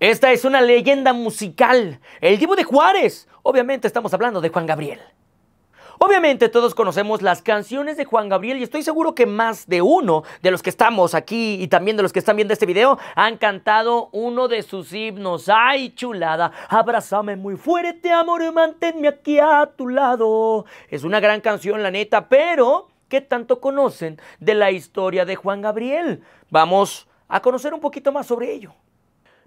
Esta es una leyenda musical, el Divo de Juárez. Obviamente estamos hablando de Juan Gabriel. Obviamente todos conocemos las canciones de Juan Gabriel y estoy seguro que más de uno de los que estamos aquí y también de los que están viendo este video han cantado uno de sus himnos. ¡Ay, chulada! Abrázame muy fuerte, amor, manténme aquí a tu lado. Es una gran canción, la neta, pero ¿qué tanto conocen de la historia de Juan Gabriel? Vamos a conocer un poquito más sobre ello.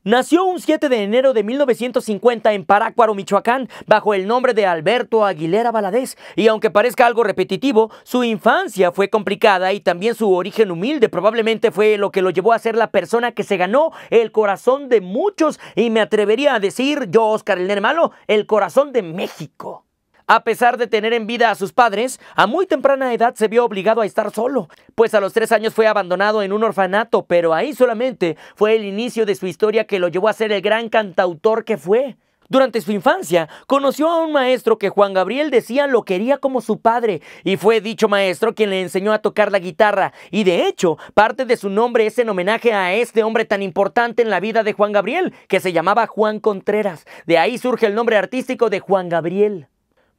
Nació un 7 de enero de 1950 en Parácuaro, Michoacán, bajo el nombre de Alberto Aguilera Valadez, y aunque parezca algo repetitivo, su infancia fue complicada y también su origen humilde probablemente fue lo que lo llevó a ser la persona que se ganó el corazón de muchos, y me atrevería a decir, yo, Oscar el Nermalo, el corazón de México. A pesar de tener en vida a sus padres, a muy temprana edad se vio obligado a estar solo, pues a los tres años fue abandonado en un orfanato, pero ahí solamente fue el inicio de su historia que lo llevó a ser el gran cantautor que fue. Durante su infancia, conoció a un maestro que Juan Gabriel decía lo quería como su padre, y fue dicho maestro quien le enseñó a tocar la guitarra, y de hecho, parte de su nombre es en homenaje a este hombre tan importante en la vida de Juan Gabriel, que se llamaba Juan Contreras. De ahí surge el nombre artístico de Juan Gabriel.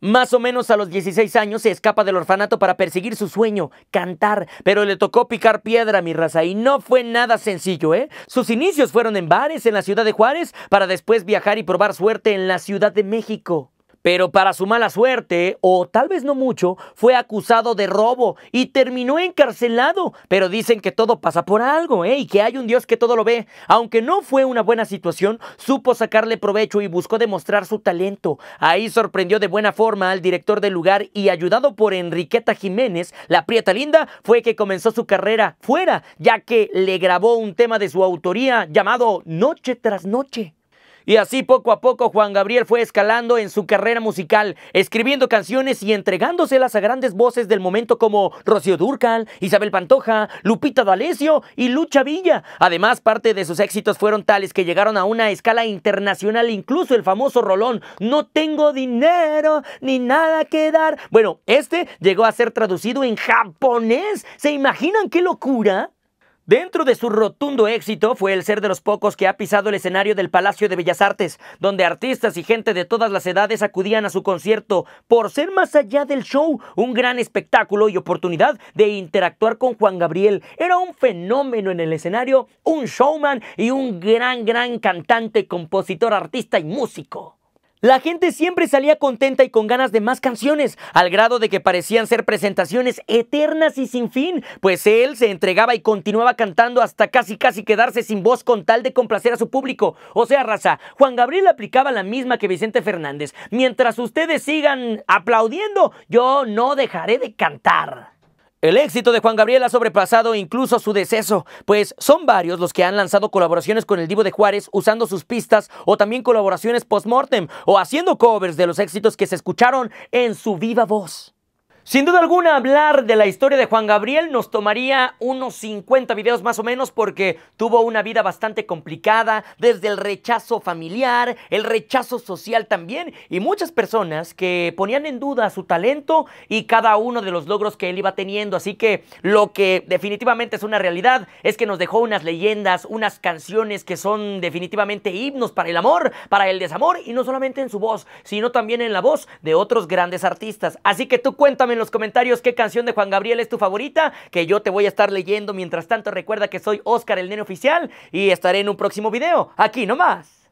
Más o menos a los 16 años se escapa del orfanato para perseguir su sueño, cantar, pero le tocó picar piedra a mi raza y no fue nada sencillo, ¿eh? Sus inicios fueron en bares en la ciudad de Juárez para después viajar y probar suerte en la Ciudad de México pero para su mala suerte, o tal vez no mucho, fue acusado de robo y terminó encarcelado. Pero dicen que todo pasa por algo, ¿eh? Y que hay un Dios que todo lo ve. Aunque no fue una buena situación, supo sacarle provecho y buscó demostrar su talento. Ahí sorprendió de buena forma al director del lugar y ayudado por Enriqueta Jiménez, la prieta linda, fue que comenzó su carrera fuera, ya que le grabó un tema de su autoría llamado Noche tras Noche. Y así poco a poco Juan Gabriel fue escalando en su carrera musical, escribiendo canciones y entregándoselas a grandes voces del momento como Rocío Durcal, Isabel Pantoja, Lupita D'Alessio y Lucha Villa. Además, parte de sus éxitos fueron tales que llegaron a una escala internacional, incluso el famoso rolón No tengo dinero ni nada que dar. Bueno, este llegó a ser traducido en japonés. ¿Se imaginan qué locura? Dentro de su rotundo éxito fue el ser de los pocos que ha pisado el escenario del Palacio de Bellas Artes, donde artistas y gente de todas las edades acudían a su concierto, por ser más allá del show, un gran espectáculo y oportunidad de interactuar con Juan Gabriel. Era un fenómeno en el escenario, un showman y un gran, gran cantante, compositor, artista y músico. La gente siempre salía contenta y con ganas de más canciones, al grado de que parecían ser presentaciones eternas y sin fin, pues él se entregaba y continuaba cantando hasta casi casi quedarse sin voz con tal de complacer a su público. O sea, raza, Juan Gabriel aplicaba la misma que Vicente Fernández. Mientras ustedes sigan aplaudiendo, yo no dejaré de cantar. El éxito de Juan Gabriel ha sobrepasado incluso su deceso, pues son varios los que han lanzado colaboraciones con el Divo de Juárez usando sus pistas o también colaboraciones post-mortem o haciendo covers de los éxitos que se escucharon en su viva voz. Sin duda alguna, hablar de la historia de Juan Gabriel nos tomaría unos 50 videos más o menos porque tuvo una vida bastante complicada, desde el rechazo familiar, el rechazo social también, y muchas personas que ponían en duda su talento y cada uno de los logros que él iba teniendo. Así que lo que definitivamente es una realidad es que nos dejó unas leyendas, unas canciones que son definitivamente himnos para el amor, para el desamor, y no solamente en su voz, sino también en la voz de otros grandes artistas. Así que tú cuéntame en los comentarios qué canción de Juan Gabriel es tu favorita, que yo te voy a estar leyendo. Mientras tanto, recuerda que soy Oscar el Nene Oficial y estaré en un próximo video, aquí nomás.